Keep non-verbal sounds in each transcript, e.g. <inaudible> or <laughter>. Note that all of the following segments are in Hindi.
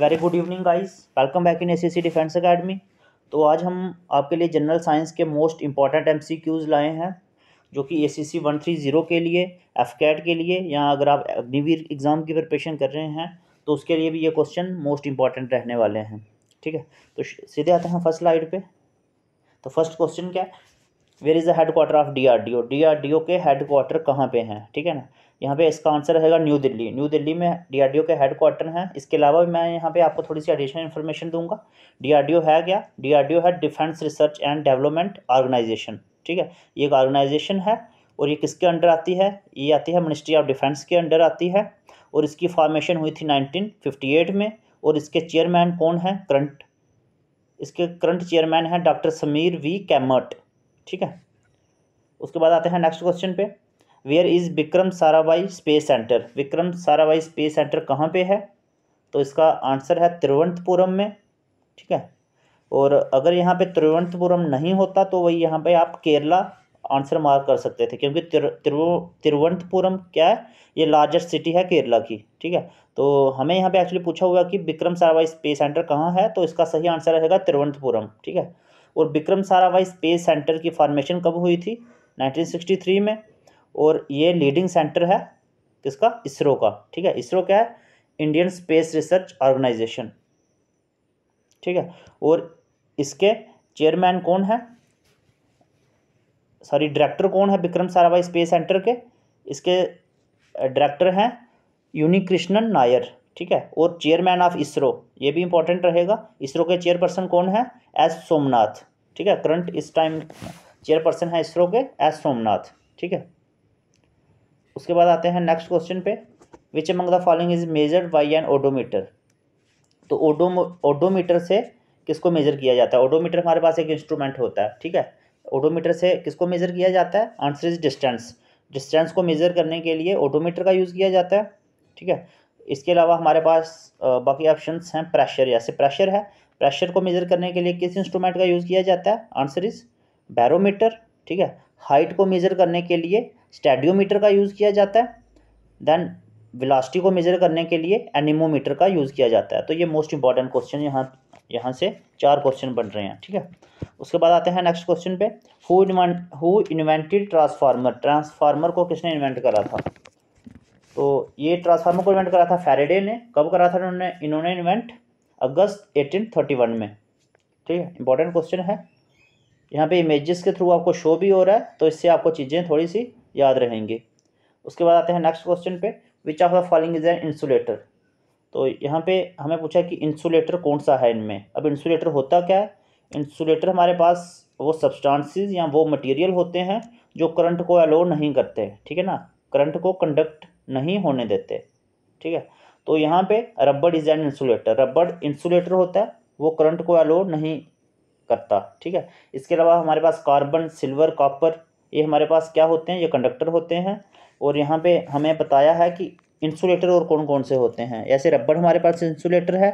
very good evening guys welcome back in SSC defence academy तो आज हम आपके लिए जनरल साइंस के मोस्ट इंपॉर्टेंट एमसीक्यूज लाए हैं जो कि एसएससी 130 के लिए एफ के लिए या अगर आप अग्निवीर एग्ज़ाम की प्रिपरेशन कर रहे हैं तो उसके लिए भी ये क्वेश्चन मोस्ट इंपॉर्टेंट रहने वाले हैं ठीक है तो सीधे आते हैं फर्स्ट स्लाइड पर तो फर्स्ट क्वेश्चन क्या है where is the headquarter of D R D O D R D O के हेड क्वार्टर कहाँ पर हैं ठीक है ना यहाँ पे इसका आंसर रहेगा न्यू दिल्ली न्यू दिल्ली में डीआरडीओ के हेड क्वार्टर हैं इसके अलावा भी मैं यहाँ पे आपको थोड़ी सी एडिशनल इन्फॉर्मेशन दूंगा डीआरडीओ है क्या डीआरडीओ है defence research and development organisation ठीक है ये एक ऑर्गेनाइजेशन है और ये किसके अंडर आती है ये आती है मिनिस्ट्री ऑफ डिफेंस के अंडर आती है और इसकी फॉर्मेशन हुई थी नाइनटीन में और इसके चेयरमैन कौन है करंट इसके करंट चेयरमैन हैं डॉक्टर समीर वी कैमर्ट ठीक है उसके बाद आते हैं नेक्स्ट क्वेश्चन पे where is Vikram Sarabhai space centre Vikram Sarabhai space centre कहाँ पे है तो इसका आंसर है तिरुवनंतपुरम में ठीक है और अगर यहाँ पे तिरुवनंतपुरम नहीं होता तो वही यहाँ पे आप केरला आंसर मार्क कर सकते थे क्योंकि तिरुवनंतपुरम क्या है ये लार्जेस्ट सिटी है केरला की ठीक है तो हमें यहाँ पे एक्चुअली पूछा हुआ कि विक्रम साराभाई स्पेस सेंटर कहाँ है तो इसका सही आंसर रहेगा तिरुवनंतपुरम ठीक है और विक्रम साराभाई स्पेस सेंटर की फॉर्मेशन कब हुई थी नाइनटीन में और ये लीडिंग सेंटर है किसका इसरो का ठीक है इसरो क्या है इंडियन स्पेस रिसर्च ऑर्गेनाइजेशन ठीक है और इसके चेयरमैन कौन है सॉरी डायरेक्टर कौन है विक्रम साराभाई स्पेस सेंटर के इसके डायरेक्टर हैं यूनिकृष्णन नायर ठीक है और चेयरमैन ऑफ इसरो ये भी इंपॉर्टेंट रहेगा इसरो के चेयरपर्सन कौन है एस सोमनाथ ठीक है करंट इस टाइम चेयरपर्सन है इसरो के एस सोमनाथ ठीक है उसके बाद आते हैं नेक्स्ट क्वेश्चन पे which among the following is measured by an odometer तो ओडो ओडोमीटर से किसको मेजर किया जाता है ओडोमीटर हमारे पास एक इंस्ट्रूमेंट होता है ठीक है ओडोमीटर से किसको मेजर किया जाता है आंसर इज डिस्टेंस डिस्टेंस को मेजर करने के लिए ओडोमीटर का यूज़ किया जाता है ठीक है इसके अलावा हमारे पास बाकी ऑप्शन हैं प्रेशर जैसे प्रेशर है प्रेशर को मेजर करने के लिए किस इंस्ट्रूमेंट का यूज़ किया जाता है आंसर इज बैरोमीटर ठीक है हाइट को मेजर करने के लिए स्टेडियोमीटर का यूज़ किया जाता है देन विलास्टी को मेजर करने के लिए एनिमोमीटर का यूज़ किया जाता है तो ये मोस्ट इंपॉर्टेंट क्वेश्चन यहाँ यहाँ से चार क्वेश्चन बन रहे हैं ठीक है उसके बाद आते हैं नेक्स्ट क्वेश्चन पे who who invented transformer transformer को किसने इन्वेंट करा था तो ये ट्रांसफार्मर को इन्वेंट करा था फेरेडे ने कब करा था इन्होंने इन्होंने इन्वेंट अगस्त 1831 में ठीक है इंपॉर्टेंट क्वेश्चन है यहाँ पे इमेजेस के थ्रू आपको शो भी हो रहा है तो इससे आपको चीज़ें थोड़ी सी याद रहेंगे उसके बाद आते हैं नेक्स्ट क्वेश्चन पे which of the following is an insulator तो यहाँ पे हमें पूछा कि इंसुलेटर कौन सा है इनमें अब इंसुलेटर होता क्या है इंसुलेटर हमारे पास वो सब्सटांसिस या वो मटेरियल होते हैं जो करंट को अलो नहीं करते ठीक है ना करंट को कंडक्ट नहीं होने देते ठीक है तो यहाँ पे रबड़ इज एन इंसुलेटर रबड़ इंसुलेटर होता है वो करंट को अलो नहीं करता ठीक है इसके अलावा हमारे पास कार्बन सिल्वर कॉपर ये हमारे पास क्या होते हैं ये कंडक्टर होते हैं और यहाँ पे हमें बताया है कि इंसुलेटर और कौन कौन से होते हैं ऐसे रबड़ हमारे पास इंसुलेटर है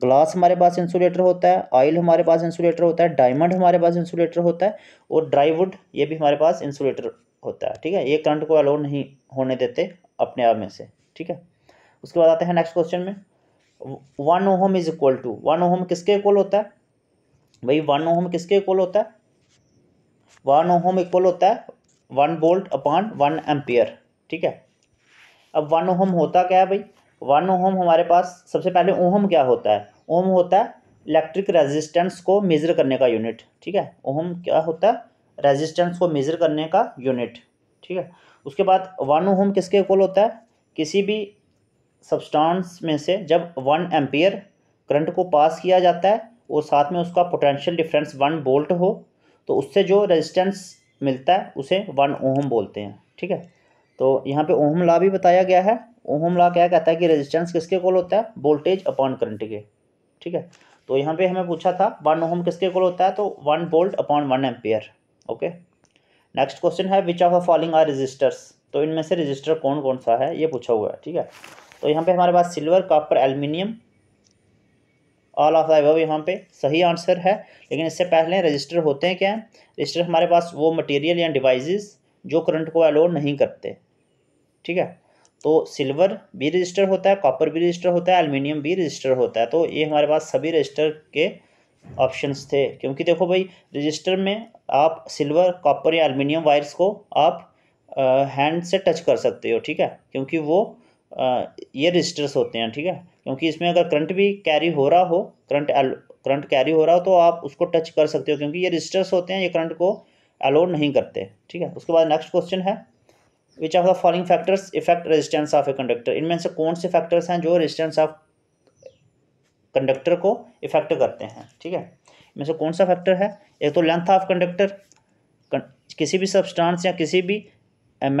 ग्लास हमारे पास इंसुलेटर होता है ऑयल हमारे पास इंसुलेटर होता है डायमंड हमारे पास इंसुलेटर होता है और ड्राईवुड ये भी हमारे पास इंसुलेटर होता है ठीक है ये करंट को अलाउ नहीं होने देते अपने आप में से ठीक है उसके बाद आते हैं नेक्स्ट क्वेश्चन में one ohm is equal to one ohm किसके इक्वल होता है भाई वन ओहम किसके इक्वल होता है वन ओहम इक्वल होता है one volt upon one ampere ठीक है अब वन ओहम होता क्या है भाई वन ओहम हमारे पास सबसे पहले ओहम क्या होता है ओहम होता है इलेक्ट्रिक रेजिस्टेंस को मेज़र करने का यूनिट ठीक है ओहम क्या होता है रेजिस्टेंस को मेज़र करने का यूनिट ठीक है उसके बाद वन ओहम किसके इक्वल होता है किसी भी सब्सटेंस में से जब वन एम्पियर करंट को पास किया जाता है और साथ में उसका पोटेंशियल डिफरेंस वन बोल्ट हो तो उससे जो रेजिस्टेंस मिलता है उसे वन ओहम बोलते हैं ठीक है तो यहाँ पे ओहम ला भी बताया गया है ओहम ला क्या कहता है कि रेजिस्टेंस किसके कॉल होता है वोल्टेज अपॉन करंट के ठीक है तो यहाँ पे हमें पूछा था वन ओहम किसके कॉल होता है तो one volt upon one ampere okay next question है which of a following are resistors तो इनमें से रजिस्टर कौन कौन सा है ये पूछा हुआ है ठीक है तो यहाँ पे हमारे पास silver copper aluminium all of the यहाँ पे सही आंसर है लेकिन इससे पहले रजिस्टर होते हैं क्या रजिस्टर हमारे पास वो मटेरियल या डिवाइसेस जो करंट को अलो नहीं करते ठीक है तो सिल्वर भी रजिस्टर होता है कॉपर भी रजिस्टर होता है अलमिनियम भी रजिस्टर होता है तो ये हमारे पास सभी रजिस्टर के ऑप्शंस थे क्योंकि देखो भाई रजिस्टर में आप सिल्वर कॉपर या एलमिनियम वायर्स को आप हैंड से टच कर सकते हो ठीक है क्योंकि वो ये रजिस्टर्स होते हैं ठीक है क्योंकि इसमें अगर करंट भी कैरी हो रहा हो करंट करंट कैरी हो रहा हो तो आप उसको टच कर सकते हो क्योंकि ये रजिस्टर्स होते हैं ये करंट को अलाउड नहीं करते ठीक है उसके बाद नेक्स्ट क्वेश्चन है which of the following factors affect resistance of a conductor इनमें से कौन से फैक्टर्स हैं जो रेजिस्टेंस ऑफ कंडक्टर को इफेक्ट करते हैं ठीक है इनमें से कौन सा फैक्टर है एक तो लेंथ ऑफ कंडक्टर किसी भी सब्सटेंस या किसी भी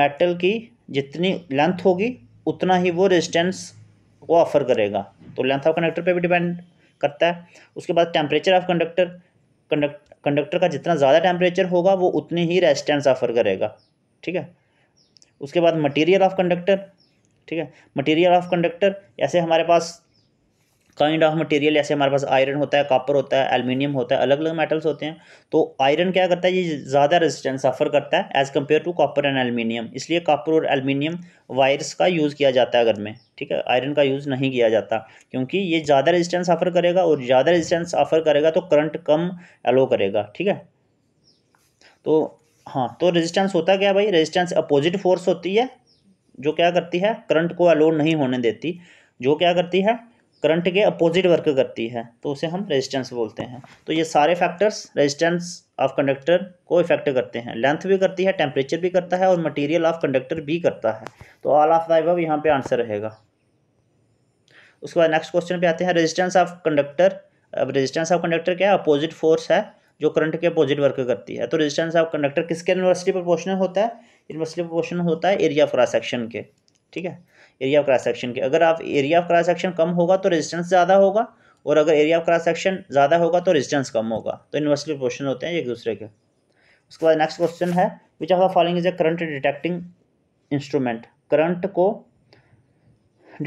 मेटल की जितनी लेंथ होगी उतना ही वो रेजिस्टेंस वो ऑफर करेगा तो लेंथ ऑफ कंडक्टर पे भी डिपेंड करता है उसके बाद टेम्परेचर ऑफ कंडक्टर कंडक्टर का जितना ज़्यादा टेम्परेचर होगा वो उतनी ही रेजिस्टेंस ऑफर करेगा ठीक है उसके बाद मटीरियल ऑफ कंडक्टर ठीक है मटीरियल ऑफ कंडक्टर ऐसे हमारे पास काइंड ऑफ मटेरियल जैसे हमारे पास आयरन होता है कॉपर होता है एल्युमिनियम होता है अलग अलग मेटल्स होते हैं तो आयरन क्या करता है ये ज़्यादा रेजिस्टेंस सफ़र करता है as compare to copper and aluminium इसलिए कॉपर और एल्युमिनियम वायर्स का यूज़ किया जाता है घर में ठीक है आयरन का यूज़ नहीं किया जाता क्योंकि ये ज़्यादा रेजिस्टेंस ऑफर करेगा और ज़्यादा रेजिस्टेंस ऑफर करेगा तो करंट कम अलो करेगा ठीक है तो हाँ तो रेजिस्टेंस होता क्या भाई रेजिस्टेंस अपोजिट फोर्स होती है जो क्या करती है करंट को अलो नहीं होने देती जो क्या करती है करंट के अपोजिट वर्क करती है तो उसे हम रेजिस्टेंस बोलते हैं तो ये सारे फैक्टर्स रेजिस्टेंस ऑफ कंडक्टर को इफेक्ट करते हैं लेंथ भी करती है टेम्परेचर भी करता है और मटेरियल ऑफ कंडक्टर भी करता है तो ऑल ऑफ द यहाँ पे आंसर रहेगा उसके बाद नेक्स्ट क्वेश्चन पे आते हैं रेजिस्टेंस ऑफ कंडक्टर अब रेजिस्टेंस ऑफ कंडक्टर क्या है अपोजिट फोर्स है जो करंट के अपोजिट वर्क करती है तो रेजिस्टेंस ऑफ कंडक्टर किसके यूनिवर्सिटी प्रोपोर्शनल होता है यूनिवर्सिटी प्रोपोर्शनल होता है एरिया फ्रा सेक्शन के ठीक है एरिया ऑफ क्रॉस सेक्शन के अगर आप एरिया ऑफ क्रॉस सेक्शन कम होगा तो रेजिस्टेंस ज़्यादा होगा और अगर एरिया ऑफ क्रॉस सेक्शन ज़्यादा होगा तो रेजिस्टेंस कम होगा तो इन्वर्सली प्रोपोर्शनल होते हैं एक दूसरे के उसके बाद नेक्स्ट क्वेश्चन है which of the following is a current detecting instrument current को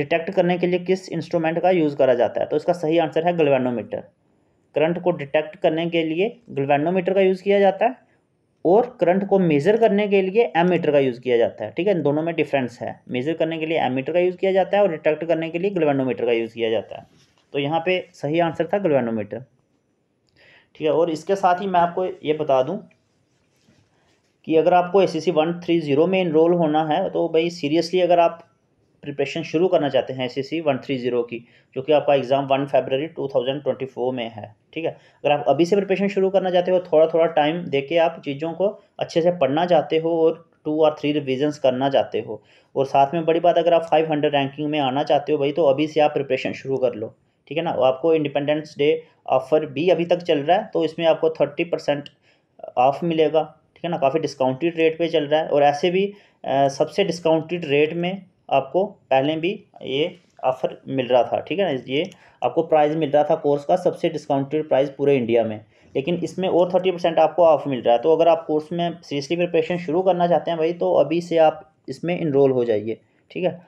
डिटेक्ट करने के लिए किस इंस्ट्रूमेंट का यूज़ करा जाता है तो इसका सही आंसर है ग्लवेनोमीटर करंट को डिटेक्ट करने के लिए ग्लवेनोमीटर का यूज़ किया जाता है और करंट को मेज़र करने के लिए एमीटर का यूज़ किया जाता है ठीक है दोनों में डिफरेंस है मेज़र करने के लिए एमीटर का यूज़ किया जाता है और डिटेक्ट करने के लिए ग्लवेनोमीटर का यूज़ किया जाता है तो यहाँ पे सही आंसर था ग्लवेनोमीटर ठीक है और इसके साथ ही मैं आपको ये बता दूँ कि अगर आपको S C one three zero में इनरोल होना है तो भाई सीरियसली अगर आप प्रिपरेशन शुरू करना चाहते हैं S C one three zero की जो कि आपका exam one February two thousand twenty four में है ठीक है अगर आप अभी से प्रिपरेशन शुरू करना चाहते हो थोड़ा थोड़ा टाइम दे के आप चीज़ों को अच्छे से पढ़ना चाहते हो और टू और थ्री रिविजन्स करना चाहते हो और साथ में बड़ी बात अगर आप फाइव हंड्रेड रैंकिंग में आना चाहते हो भाई तो अभी से आप प्रिपरेशन शुरू कर लो ठीक है ना आपको इंडिपेंडेंस डे ऑफर भी अभी तक चल रहा है तो इसमें आपको थर्टी परसेंट ऑफ मिलेगा ठीक है ना काफ़ी डिस्काउंटेड रेट पे चल रहा है और ऐसे भी आ, सबसे डिस्काउंटेड रेट में आपको पहले भी ये ऑफर मिल रहा था ठीक है ना ये आपको प्राइस मिल रहा था कोर्स का सबसे डिस्काउंटेड प्राइस पूरे इंडिया में लेकिन इसमें और थर्टी परसेंट आपको ऑफ मिल रहा है तो अगर आप कोर्स में सीरियसली प्रिपरेशन शुरू करना चाहते हैं भाई तो अभी से आप इसमें इनरोल हो जाइए ठीक है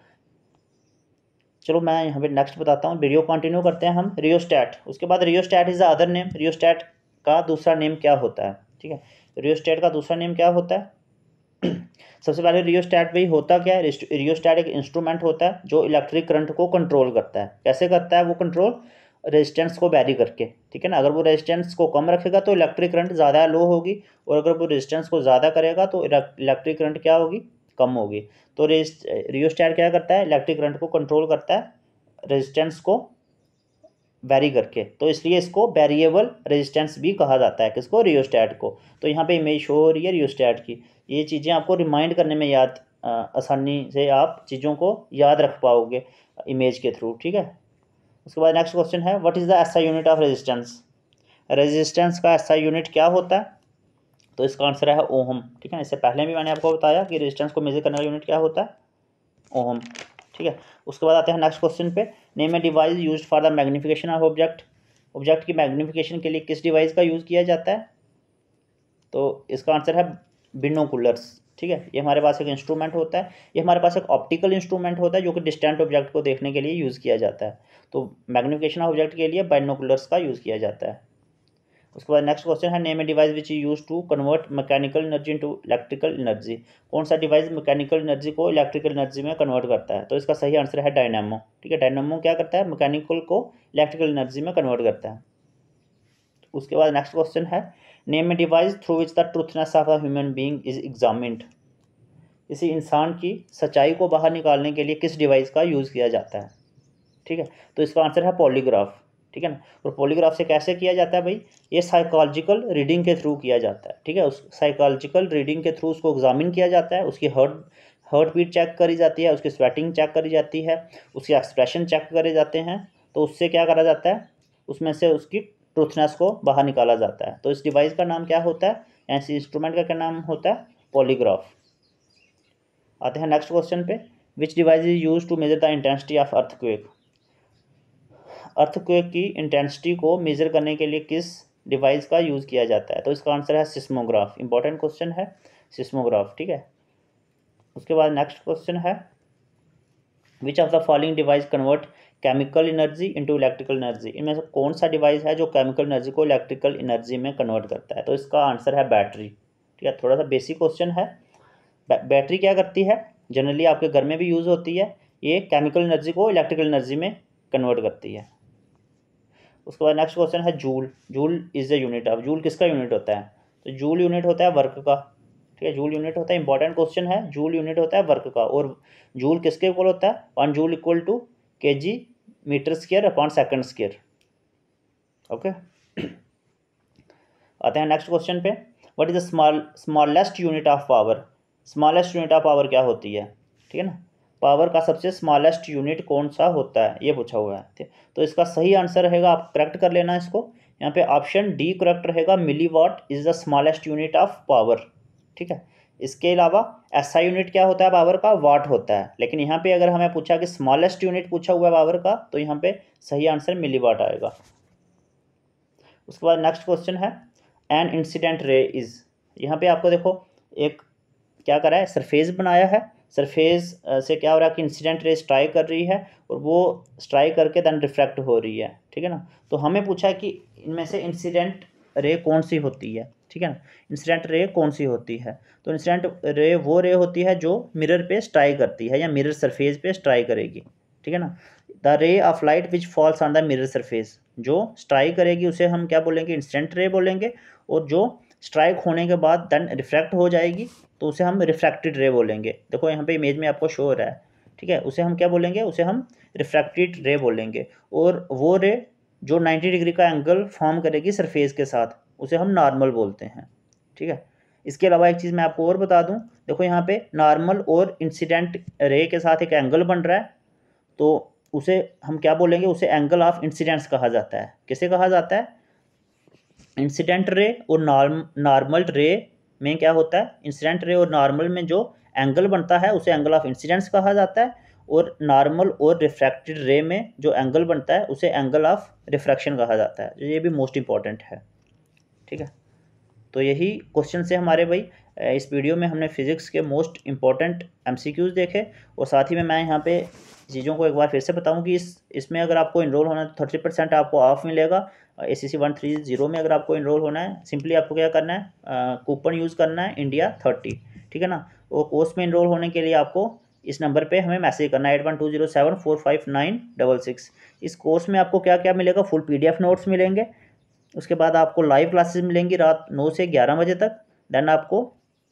चलो मैं यहाँ पे नेक्स्ट बताता हूँ वीडियो कंटिन्यू करते हैं हम रियोस्टैट उसके बाद rheostat is other name rheostat का दूसरा नेम क्या होता है ठीक है रियो स्टैट का दूसरा नेम क्या होता है <clears throat> सबसे पहले रियोस्टैट भाई होता क्या है रियोस्टैट एक इंस्ट्रूमेंट होता है जो इलेक्ट्रिक करंट को कंट्रोल करता है कैसे करता है वो कंट्रोल रेजिस्टेंस को बैरी करके ठीक है ना अगर वो रेजिस्टेंस को कम रखेगा तो इलेक्ट्रिक करंट ज़्यादा लो होगी और अगर वो रेजिस्टेंस को ज़्यादा करेगा तो इलेक्ट्रिक करंट क्या होगी कम होगी तो रियोस्टैट क्या करता है इलेक्ट्रिक करंट को कंट्रोल करता है रेजिस्टेंस को वेरी करके तो इसलिए इसको वेरिएबल रेजिस्टेंस भी कहा जाता है किसको रियोस्टैट को तो यहाँ पे इमेज शो हो रही है रियोस्टैट की ये चीज़ें आपको रिमाइंड करने में याद आसानी से आप चीज़ों को याद रख पाओगे इमेज के थ्रू ठीक है उसके बाद नेक्स्ट क्वेश्चन है what is the SI unit of resistance resistance का एसआई यूनिट क्या होता है तो इसका आंसर है ओहम ठीक है इससे पहले भी मैंने आपको बताया कि रेजिस्टेंस को मेजर करने का यूनिट क्या होता है ओहम ठीक है उसके बाद आते हैं नेक्स्ट क्वेश्चन पे name a device use for the magnification of object object की मैग्निफिकेशन के लिए किस डिवाइस का यूज़ किया जाता है तो इसका आंसर है बिनोकुलर्स ठीक है ये हमारे पास एक इंस्ट्रूमेंट होता है ये हमारे पास एक ऑप्टिकल इंस्ट्रूमेंट होता है जो कि डिस्टेंट ऑब्जेक्ट को देखने के लिए यूज़ किया जाता है तो मैग्नीफिकेशन ऑफ ऑब्जेक्ट के लिए बाइनोकुलर्स का यूज़ किया जाता है उसके बाद नेक्स्ट क्वेश्चन है name a device which use to convert mechanical energy into electrical energy कौन सा डिवाइस मैकेनिकल एनर्जी को इलेक्ट्रिकल एनर्जी में कन्वर्ट करता है तो इसका सही आंसर है डायनामो ठीक है डायनामो क्या करता है मैकेनिकल को इलेक्ट्रिकल एनर्जी में कन्वर्ट करता है उसके बाद नेक्स्ट क्वेश्चन है name a device through which the truthness of a human being is examined इसी इंसान की सच्चाई को बाहर निकालने के लिए किस डिवाइस का यूज़ किया जाता है ठीक है तो इसका आंसर है पॉलीग्राफ ठीक है ना और पॉलीग्राफ से कैसे किया जाता है भाई ये साइकोलॉजिकल रीडिंग के थ्रू किया जाता है ठीक है उस साइकोलॉजिकल रीडिंग के थ्रू उसको एग्जामिन किया जाता है उसकी हर्ट हर्ट बीट चेक करी जाती है उसकी स्वेटिंग चेक करी जाती है उसके एक्सप्रेशन चेक करे जाते हैं तो उससे क्या करा जाता है उसमें से उसकी ट्रूथनेस को बाहर निकाला जाता है तो इस डिवाइस का नाम क्या होता है ऐसी इंस्ट्रूमेंट का क्या नाम होता है पॉलीग्राफ आते हैं नेक्स्ट क्वेश्चन पे which device is use to measure the intensity of earthquake earthquake की इंटेंसिटी को मेज़र करने के लिए किस डिवाइस का यूज़ किया जाता है तो इसका आंसर है सिस्मोग्राफ इंपॉर्टेंट क्वेश्चन है सिस्मोग्राफ ठीक है उसके बाद नेक्स्ट क्वेश्चन है which of the following device convert chemical energy into electrical energy इनमें से कौन सा डिवाइस है जो केमिकल एनर्जी को इलेक्ट्रिकल एनर्जी में कन्वर्ट करता है तो इसका आंसर है बैटरी ठीक है थोड़ा सा बेसिक क्वेश्चन है बैटरी क्या करती है जनरली आपके घर में भी यूज़ होती है ये केमिकल एनर्जी को इलेक्ट्रिकल एनर्जी में कन्वर्ट करती है उसके बाद नेक्स्ट क्वेश्चन है joule joule is the unit अब जूल किसका यूनिट होता है तो जूल यूनिट होता है वर्क का ठीक है जूल यूनिट होता है इंपॉर्टेंट क्वेश्चन है जूल यूनिट होता है वर्क का और जूल किसके इक्वल होता है one joule equal to k g meter square upon second square okay आते हैं नेक्स्ट क्वेश्चन पे what is the small smallest unit of power smallest unit of power क्या होती है ठीक है ना पावर का सबसे स्मॉलेस्ट यूनिट कौन सा होता है ये पूछा हुआ है तो इसका सही आंसर रहेगा आप करेक्ट कर लेना इसको यहाँ पे ऑप्शन डी करेक्ट रहेगा milli watt is the smallest unit of power ठीक है इसके अलावा ऐसा यूनिट क्या होता है पावर का वाट होता है लेकिन यहाँ पे अगर हमें पूछा कि स्मॉलेस्ट यूनिट पूछा हुआ है पावर का तो यहाँ पे सही आंसर मिली वाट आएगा उसके बाद नेक्स्ट क्वेश्चन है एन इंसिडेंट रे इज़ यहाँ पे आपको देखो एक क्या करा है सरफेस बनाया है सरफेस uh, से क्या हो रहा है कि इंसिडेंट रे स्ट्राइक कर रही है और वो स्ट्राइक करके देन रिफ्लेक्ट हो रही है ठीक है ना तो हमें पूछा है कि इनमें से इंसिडेंट रे कौन सी होती है ठीक है ना इंसिडेंट रे कौन सी होती है तो इंसिडेंट रे वो रे होती है जो मिरर पे स्ट्राइक करती है या मिरर सरफेस पे स्ट्राइक करेगी ठीक है ना the ray of light which falls on the mirror surface जो स्ट्राइक करेगी उसे हम क्या बोलेंगे इंसिडेंट रे बोलेंगे और जो स्ट्राइक होने के बाद देन रिफ्लेक्ट हो जाएगी तो उसे हम रिफ्रैक्टेड रे बोलेंगे देखो यहाँ पे इमेज में आपको शो हो रहा है ठीक है उसे हम क्या बोलेंगे उसे हम रिफ्रैक्टेड रे बोलेंगे और वो रे जो 90 डिग्री का एंगल फॉर्म करेगी सरफेस के साथ उसे हम नॉर्मल बोलते हैं ठीक है इसके अलावा एक चीज़ मैं आपको और बता दूँ देखो यहाँ पर नॉर्मल और इंसीडेंट रे के साथ एक एंगल बन रहा है तो उसे हम क्या बोलेंगे उसे एंगल ऑफ इंसीडेंट्स कहा जाता है किसे कहा जाता है इंसिडेंट रे और नॉर्म नॉर्मल रे में क्या होता है इंसिडेंट रे और नॉर्मल में जो एंगल बनता है उसे एंगल ऑफ इंसिडेंस कहा जाता है और नॉर्मल और रिफ्रैक्टेड रे में जो एंगल बनता है उसे एंगल ऑफ रिफ्रैक्शन कहा जाता है ये भी मोस्ट इम्पॉर्टेंट है ठीक है तो यही क्वेश्चन से हमारे भाई इस वीडियो में हमने फिज़िक्स के मोस्ट इम्पॉर्टेंट एम देखे और साथ ही में मैं यहाँ पे चीज़ों को एक बार फिर से बताऊँ कि इस इसमें अगर आपको इनरोल होना है तो थर्टी परसेंट आपको ऑफ मिलेगा S C one three zero में अगर आपको इनरोल होना है सिंपली आपको क्या करना है कूपन यूज़ करना है इंडिया थर्टी ठीक है ना वो कोर्स में इनरोल होने के लिए आपको इस नंबर पे हमें मैसेज करना है eight one two zero seven four five nine double six इस कोर्स में आपको क्या क्या मिलेगा फुल पीडीएफ नोट्स मिलेंगे उसके बाद आपको लाइव क्लासेस मिलेंगी रात नौ से ग्यारह बजे तक देन आपको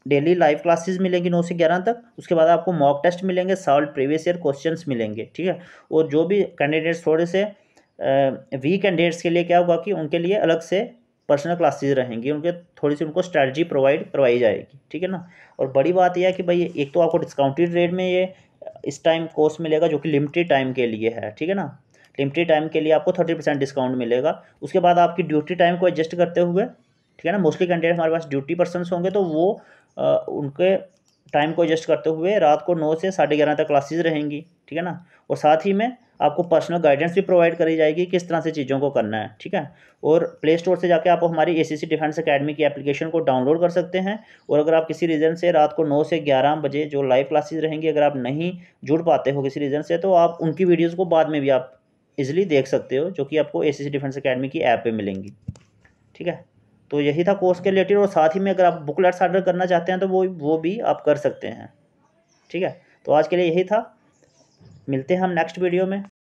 डेली लाइव क्लासेस मिलेंगी नौ से ग्यारह तक उसके बाद आपको मॉक टेस्ट मिलेंगे सॉल्व प्रीवियस ईयर क्वेश्चन मिलेंगे ठीक है और जो भी कैंडिडेट्स थोड़े से वी कैंडिडेट्स के लिए क्या होगा कि उनके लिए अलग से पर्सनल क्लासेज रहेंगी उनके थोड़ी सी उनको स्ट्रैटी प्रोवाइड करवाई जाएगी ठीक है ना और बड़ी बात यह है कि भाई एक तो आपको डिस्काउंटेड रेट में ये इस टाइम कोर्स मिलेगा जो कि लिमिटेड टाइम के लिए है ठीक है ना लिमिटेड टाइम के लिए आपको थर्टी परसेंट डिस्काउंट मिलेगा उसके बाद आपकी ड्यूटी टाइम को एडजस्ट करते हुए ठीक है ना मोस्टली कैंडिडेट हमारे पास ड्यूटी पर्सन होंगे तो वो आ, उनके टाइम को एडजस्ट करते हुए रात को नौ से साढ़े ग्यारह तक क्लासेज रहेंगी ठीक है ना और साथ ही में आपको पर्सनल गाइडेंस भी प्रोवाइड करी जाएगी किस तरह से चीज़ों को करना है ठीक है और प्ले स्टोर से जाके आप हमारी ए सी डिफेंस अकेडमी की एप्लीकेशन को डाउनलोड कर सकते हैं और अगर आप किसी रीज़न से रात को नौ से ग्यारह बजे जो लाइव क्लासेज रहेंगी अगर आप नहीं जुड़ पाते हो किसी रीज़न से तो आप उनकी वीडियोज़ को बाद में भी आप इजिली देख सकते हो जो कि आपको ए डिफेंस अकेडमी की ऐप पर मिलेंगी ठीक है तो यही था कोर्स के रिलेटेड और साथ ही में अगर आप बुकलेट्स आर्डर करना चाहते हैं तो वो वो भी आप कर सकते हैं ठीक है तो आज के लिए यही था मिलते हैं हम नेक्स्ट वीडियो में